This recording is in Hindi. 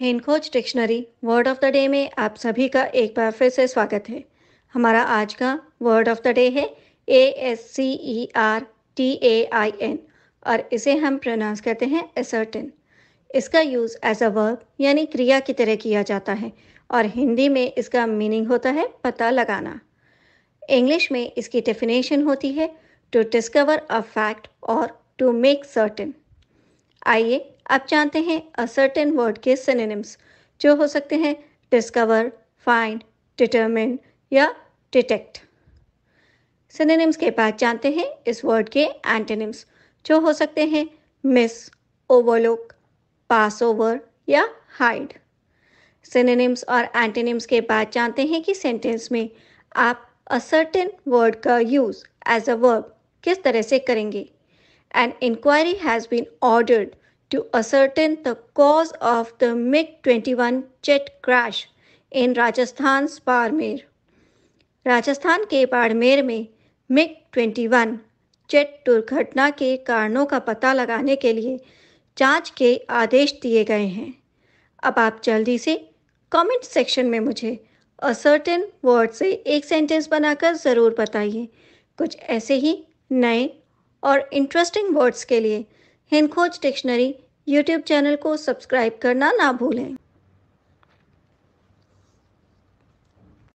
हेनकोच dictionary word of the day में आप सभी का एक बार फिर से स्वागत है हमारा आज का वर्ड ऑफ द डे है A S C E R T A I N और इसे हम प्रोनाउंस कहते हैं एसर्टिन इसका यूज़ एज अ वर्ब यानी क्रिया की तरह किया जाता है और हिंदी में इसका मीनिंग होता है पता लगाना इंग्लिश में इसकी डेफिनेशन होती है टू डिस्कवर अ फैक्ट और टू मेक सर्टिन आइए आप जानते हैं असर्टेन वर्ड के सिनेनिम्स जो हो सकते हैं डिस्कवर फाइंड डिटर्मिन या डिटेक्ट सिनेनिम्स के बाद जानते हैं इस वर्ड के एंटेनिम्स जो हो सकते हैं मिस ओवरलुक पास ओवर या हाइड सिनेनिम्स और एंटेनिम्स के बाद जानते हैं कि सेंटेंस में आप असर्टेन वर्ड का यूज़ एज अ वर्ब किस तरह से करेंगे an inquiry has been ordered to ascertain the cause of the MiG 21 jet crash in Rajasthan's Barmer. Rajasthan के बाड़मेर में मिग 21 जेट दुर्घटना के कारणों का पता लगाने के लिए जांच के आदेश दिए गए हैं अब आप जल्दी से कमेंट सेक्शन में मुझे असर्टेन वर्ड से एक सेंटेंस बनाकर ज़रूर बताइए कुछ ऐसे ही नए और इंटरेस्टिंग वर्ड्स के लिए हिंदोज डिक्शनरी यूट्यूब चैनल को सब्सक्राइब करना ना भूलें